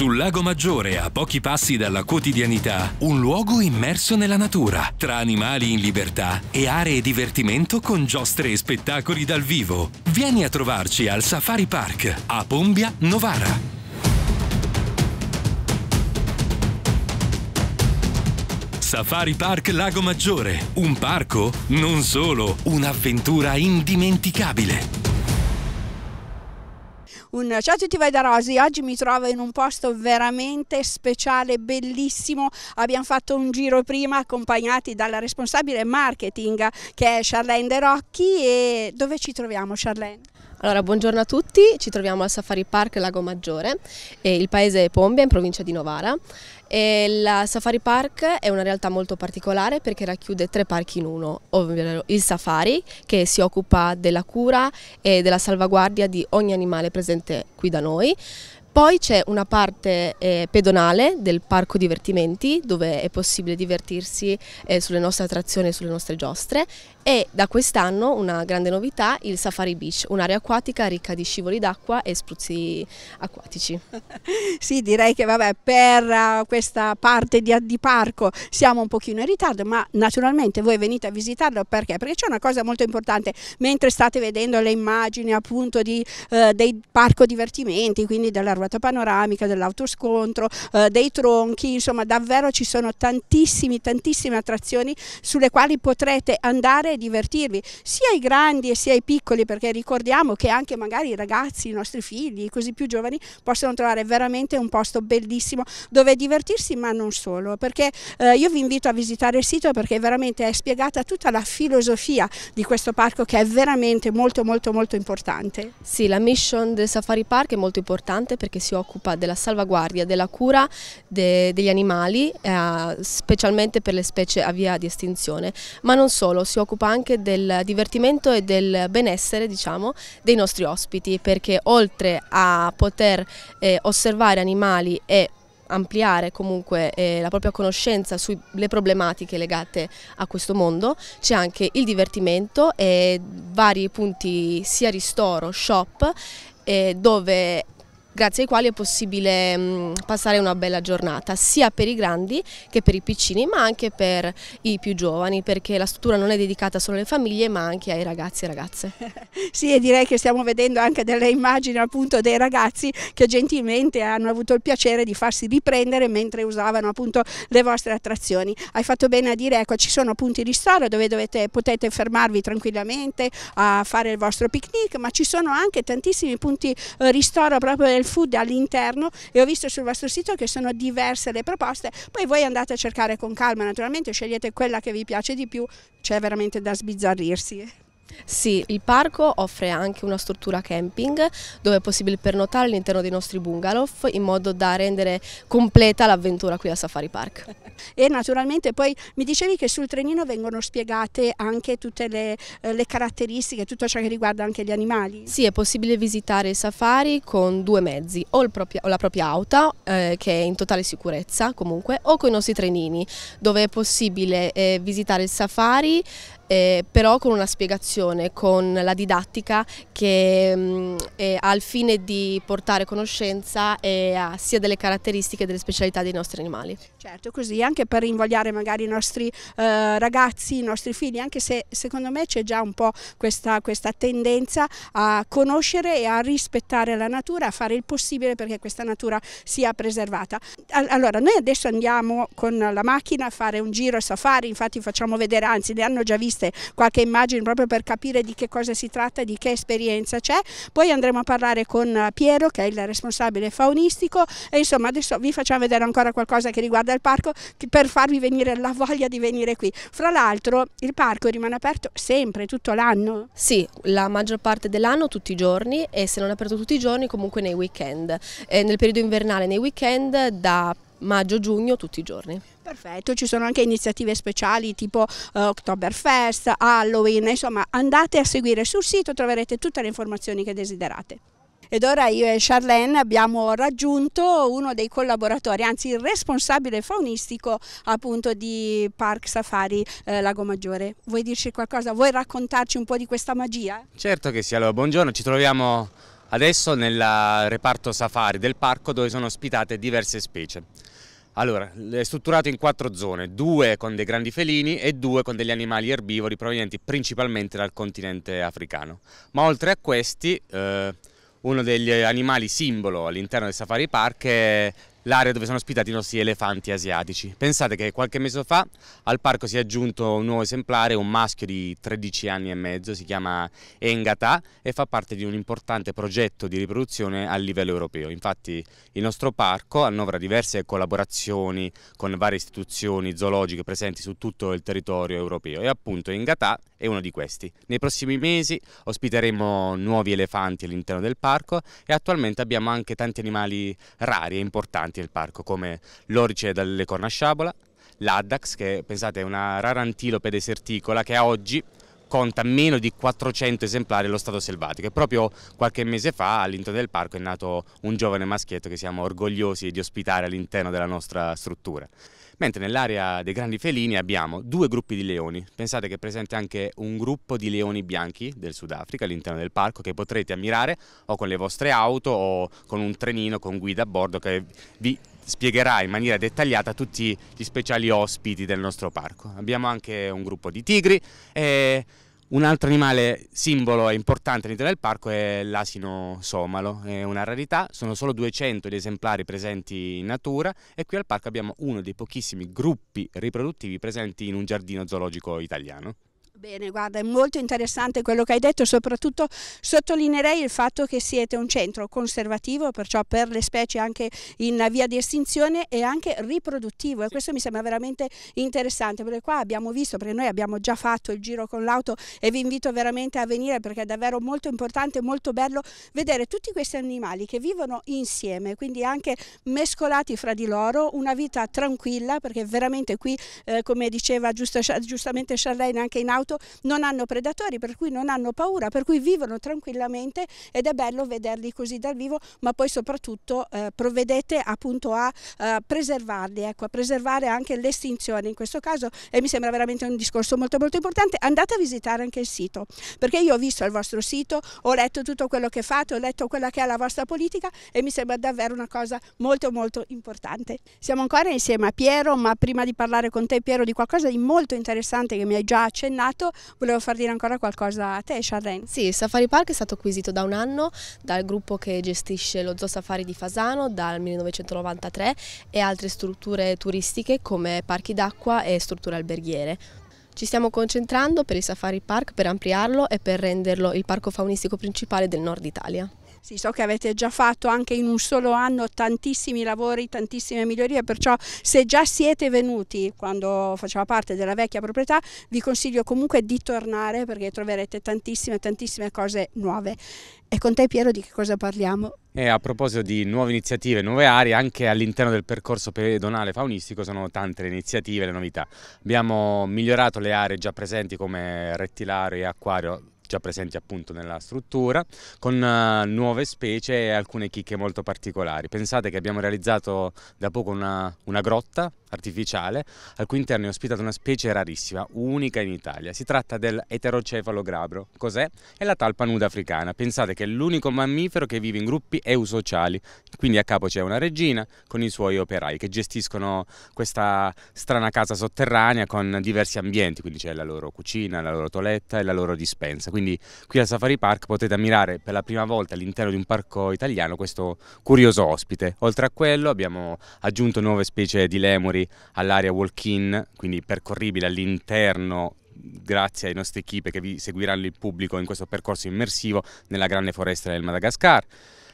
Sul lago Maggiore, a pochi passi dalla quotidianità, un luogo immerso nella natura, tra animali in libertà e aree divertimento con giostre e spettacoli dal vivo. Vieni a trovarci al Safari Park, a Pombia, Novara. Safari Park Lago Maggiore, un parco? Non solo, un'avventura indimenticabile. Un ciao a tutti voi da Rosy, oggi mi trovo in un posto veramente speciale, bellissimo, abbiamo fatto un giro prima accompagnati dalla responsabile marketing che è Charlene De Rocchi e dove ci troviamo Charlene? Allora, buongiorno a tutti, ci troviamo al Safari Park Lago Maggiore, eh, il paese è Pombia in provincia di Novara. il Safari Park è una realtà molto particolare perché racchiude tre parchi in uno, ovvero il Safari che si occupa della cura e della salvaguardia di ogni animale presente qui da noi, poi c'è una parte eh, pedonale del parco divertimenti dove è possibile divertirsi eh, sulle nostre attrazioni e sulle nostre giostre e da quest'anno una grande novità il Safari Beach, un'area acquatica ricca di scivoli d'acqua e spruzzi acquatici. sì direi che vabbè, per eh, questa parte di, di, parco siamo un pochino in ritardo ma naturalmente voi venite a visitarlo perché? Perché c'è una cosa molto importante, mentre state vedendo le immagini appunto di, eh, dei parco divertimenti, quindi della ruota carrellata panoramica, dell'autoscontro, eh, dei tronchi, insomma davvero ci sono tantissime, tantissime attrazioni sulle quali potrete andare e divertirvi, sia i grandi sia i piccoli, perché ricordiamo che anche magari i ragazzi, i nostri figli, così più giovani, possono trovare veramente un posto bellissimo dove divertirsi, ma non solo, perché eh, io vi invito a visitare il sito perché veramente è spiegata tutta la filosofia di questo parco che è veramente molto molto molto importante. Sì, la mission del Safari Park è molto importante perché che si occupa della salvaguardia, della cura de, degli animali, eh, specialmente per le specie a via di estinzione, ma non solo, si occupa anche del divertimento e del benessere diciamo, dei nostri ospiti, perché oltre a poter eh, osservare animali e ampliare comunque eh, la propria conoscenza sulle problematiche legate a questo mondo, c'è anche il divertimento e vari punti sia ristoro, shop, eh, dove grazie ai quali è possibile mm, passare una bella giornata, sia per i grandi che per i piccini, ma anche per i più giovani, perché la struttura non è dedicata solo alle famiglie, ma anche ai ragazzi e ragazze. sì, e direi che stiamo vedendo anche delle immagini appunto dei ragazzi che gentilmente hanno avuto il piacere di farsi riprendere mentre usavano appunto le vostre attrazioni. Hai fatto bene a dire, ecco, ci sono punti di ristoro dove dovete, potete fermarvi tranquillamente a fare il vostro picnic, ma ci sono anche tantissimi punti ristoro eh, proprio del food all'interno e ho visto sul vostro sito che sono diverse le proposte, poi voi andate a cercare con calma, naturalmente scegliete quella che vi piace di più, c'è veramente da sbizzarrirsi. Sì, il parco offre anche una struttura camping dove è possibile pernotare all'interno dei nostri bungalow in modo da rendere completa l'avventura qui al Safari Park. E naturalmente poi mi dicevi che sul trenino vengono spiegate anche tutte le, eh, le caratteristiche, tutto ciò che riguarda anche gli animali? Sì, è possibile visitare il safari con due mezzi, o, propria, o la propria auto eh, che è in totale sicurezza comunque, o con i nostri trenini dove è possibile eh, visitare il safari eh, però con una spiegazione, con la didattica che mh, mm, eh, ha il fine di portare conoscenza eh, sia delle caratteristiche e delle specialità dei nostri animali. Certo, così anche per invogliare magari i nostri eh, ragazzi, i nostri figli, anche se secondo me c'è già un po' questa, questa tendenza a conoscere e a rispettare la natura, a fare il possibile perché questa natura sia preservata. Allora, noi adesso andiamo con la macchina a fare un giro a safari, infatti facciamo vedere, anzi le hanno già viste viste qualche immagine proprio per capire di che cosa si tratta, e di che esperienza c'è, poi andremo a parlare con eh, Piero che è il responsabile faunistico e insomma adesso vi facciamo vedere ancora qualcosa che riguarda il parco per farvi venire la voglia di venire qui. Fra l'altro il parco rimane aperto sempre, tutto l'anno? Sì, la maggior parte dell'anno tutti i giorni e se non è aperto tutti i giorni comunque nei weekend. Eh, nel periodo invernale nei weekend da maggio-giugno tutti i giorni. Perfetto, ci sono anche iniziative speciali tipo uh, Oktoberfest, Halloween, insomma andate a seguire sul sito, troverete tutte le informazioni che desiderate. Ed ora io e Charlene abbiamo raggiunto uno dei collaboratori, anzi il responsabile faunistico appunto di Park Safari eh, Lago Maggiore. Vuoi dirci qualcosa? Vuoi raccontarci un po' di questa magia? Certo che sì, allora buongiorno, ci troviamo adesso nel reparto safari del parco dove sono ospitate diverse specie. Allora, è strutturato in quattro zone, due con dei grandi felini e due con degli animali erbivori provenienti principalmente dal continente africano. Ma oltre a questi, eh, uno degli animali simbolo all'interno del Safari Park è l'area dove sono ospitati i nostri elefanti asiatici. Pensate che qualche mese fa al parco si è aggiunto un nuovo esemplare, un maschio di 13 anni e mezzo, si chiama Engata e fa parte di un importante progetto di riproduzione a livello europeo. Infatti il nostro parco annovera diverse collaborazioni con varie istituzioni zoologiche presenti su tutto il territorio europeo e appunto Engata è uno di questi. Nei prossimi mesi ospiteremo nuovi elefanti all'interno del parco e attualmente abbiamo anche tanti animali rari e importanti nel parco come l'orice dalle corna sciabola, l'addax che pensate è una rara antilope deserticola che a oggi conta meno di 400 esemplari allo stato selvatico e proprio qualche mese fa all'interno del parco è nato un giovane maschietto che siamo orgogliosi di ospitare all'interno della nostra struttura. Mentre nell'area dei grandi felini abbiamo due gruppi di leoni, pensate che è presente anche un gruppo di leoni bianchi del Sudafrica all'interno del parco che potrete ammirare o con le vostre auto o con un trenino con guida a bordo che vi spiegherà in maniera dettagliata tutti gli speciali ospiti del nostro parco. Abbiamo anche un gruppo di tigri e un altro animale simbolo e importante all'interno del parco è l'asino somalo, è una rarità, sono solo 200 gli esemplari presenti in natura e qui al parco abbiamo uno dei pochissimi gruppi riproduttivi presenti in un giardino zoologico italiano. Bene, guarda, è molto interessante quello che hai detto, soprattutto sottolineerei il fatto che siete un centro conservativo, perciò per le specie anche in via di estinzione e anche riproduttivo e questo mi sembra veramente interessante perché qua abbiamo visto, perché noi abbiamo già fatto il giro con l'auto e vi invito veramente a venire perché è davvero molto importante, molto bello vedere tutti questi animali che vivono insieme, quindi anche mescolati fra di loro, una vita tranquilla perché veramente qui, eh, come diceva giusto, giustamente Charlene anche in auto, moto, non hanno predatori, per cui non hanno paura, per cui vivono tranquillamente ed è bello vederli così dal vivo, ma poi soprattutto eh, provvedete appunto a eh, preservarli, ecco, a preservare anche l'estinzione in questo caso e mi sembra veramente un discorso molto molto importante. Andate a visitare anche il sito, perché io ho visto il vostro sito, ho letto tutto quello che fate, ho letto quella che è la vostra politica e mi sembra davvero una cosa molto molto importante. Siamo ancora insieme a Piero, ma prima di parlare con te Piero di qualcosa di molto interessante che mi hai già accennato, parlato, volevo far dire ancora qualcosa a te, Charlene. Sì, il Safari Park è stato acquisito da un anno dal gruppo che gestisce lo Zoo Safari di Fasano dal 1993 e altre strutture turistiche come parchi d'acqua e strutture alberghiere. Ci stiamo concentrando per il Safari Park per ampliarlo e per renderlo il parco faunistico principale del nord Italia. Sì, so che avete già fatto anche in un solo anno tantissimi lavori, tantissime migliorie, perciò se già siete venuti quando faceva parte della vecchia proprietà vi consiglio comunque di tornare perché troverete tantissime, tantissime cose nuove. E con te Piero di che cosa parliamo? E a proposito di nuove iniziative, nuove aree, anche all'interno del percorso pedonale faunistico sono tante le iniziative le novità. Abbiamo migliorato le aree già presenti come rettilario e acquario già presenti appunto nella struttura, con eh, nuove specie e alcune chicche molto particolari. Pensate che abbiamo realizzato da poco una, una grotta artificiale, al cui interno è ospitata una specie rarissima, unica in Italia. Si tratta dell'eterocefalo grabro. Cos'è? È la talpa nuda africana. Pensate che è l'unico mammifero che vive in gruppi eusociali, quindi a capo c'è una regina con i suoi operai che gestiscono questa strana casa sotterranea con diversi ambienti, quindi c'è la loro cucina, la loro toletta e la loro dispensa. Quindi qui al Safari Park potete ammirare per la prima volta all'interno di un parco italiano questo curioso ospite. Oltre a quello abbiamo aggiunto nuove specie di lemuri km all'area walk-in, quindi percorribile all'interno grazie ai nostri equipe che vi seguiranno il pubblico in questo percorso immersivo nella grande foresta del Madagascar.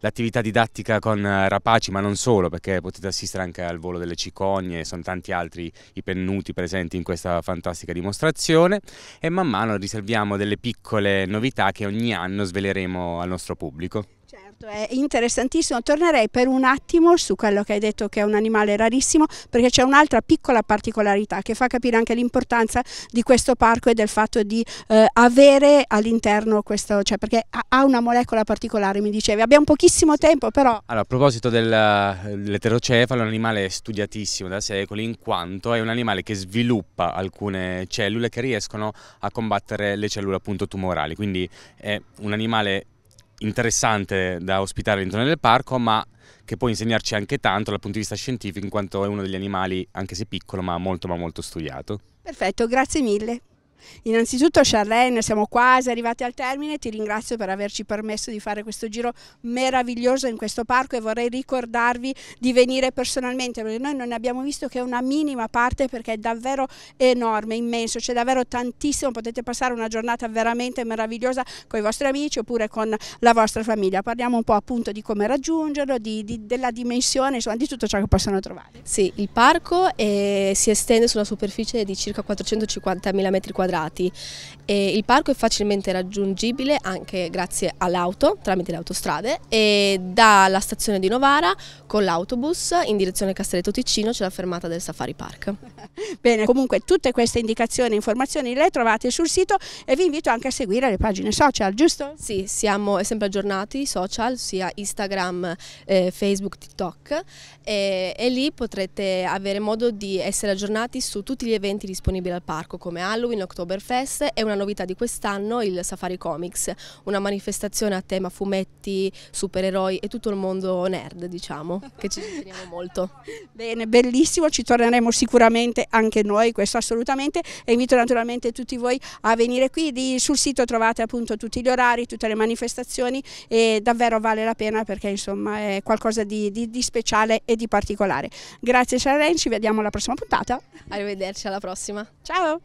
L'attività didattica con rapaci, ma non solo, perché potete assistere anche al volo delle cicogne, sono tanti altri i pennuti presenti in questa fantastica dimostrazione e man mano riserviamo delle piccole novità che ogni anno sveleremo al nostro pubblico. Certo, è interessantissimo. Tornerei per un attimo su quello che hai detto che è un animale rarissimo, perché c'è un'altra piccola particolarità che fa capire anche l'importanza di questo parco e del fatto di eh, avere all'interno questo, cioè perché ha una molecola particolare, mi dicevi. Abbiamo pochissimo tempo, però. Allora, a proposito dell'eterocefalo, eh, è un animale studiatissimo da secoli, in quanto è un animale che sviluppa alcune cellule che riescono a combattere le cellule appunto tumorali. Quindi è un animale interessante da ospitare all'interno del parco, ma che può insegnarci anche tanto dal punto di vista scientifico, in quanto è uno degli animali, anche se piccolo, ma molto ma molto studiato. Perfetto, grazie mille. Innanzitutto Charlene, siamo quasi arrivati al termine, ti ringrazio per averci permesso di fare questo giro meraviglioso in questo parco e vorrei ricordarvi di venire personalmente perché noi non ne abbiamo visto che una minima parte perché è davvero enorme, immenso, c'è davvero tantissimo, potete passare una giornata veramente meravigliosa con i vostri amici oppure con la vostra famiglia. Parliamo un po' appunto di come raggiungerlo, di, di, della dimensione, insomma di tutto ciò che possono trovare. Sì, il parco eh, si estende sulla superficie di circa 450.000 metri quadrati quadrati. E il parco è facilmente raggiungibile anche grazie all'auto, tramite le autostrade, e dalla stazione di Novara con l'autobus in direzione Castelletto Ticino c'è la fermata del Safari Park. Bene, comunque tutte queste indicazioni e informazioni le trovate sul sito e vi invito anche a seguire le pagine social, giusto? Sì, siamo sempre aggiornati, social, sia Instagram, eh, Facebook, TikTok e, e lì potrete avere modo di essere aggiornati su tutti gli eventi disponibili al parco come Halloween, Oktoberfest, Oktoberfest e una novità di quest'anno il Safari Comics, una manifestazione a tema fumetti, supereroi e tutto il mondo nerd diciamo, che ci teniamo molto. Bene, bellissimo, ci torneremo sicuramente anche noi, questo assolutamente e invito naturalmente tutti voi a venire qui, sul sito trovate appunto tutti gli orari, tutte le manifestazioni e davvero vale la pena perché insomma è qualcosa di, di, di speciale e di particolare. Grazie Sharon, ci vediamo alla prossima puntata. Arrivederci alla prossima. Ciao!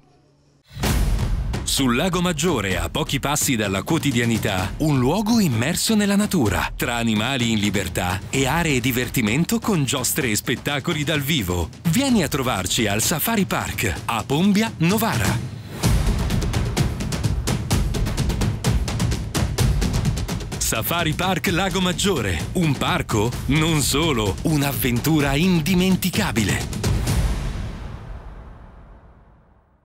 Sul lago Maggiore, a pochi passi dalla quotidianità, un luogo immerso nella natura, tra animali in libertà e aree divertimento con giostre e spettacoli dal vivo. Vieni a trovarci al Safari Park, a Pombia, Novara. Safari Park Lago Maggiore, un parco? Non solo, un'avventura indimenticabile.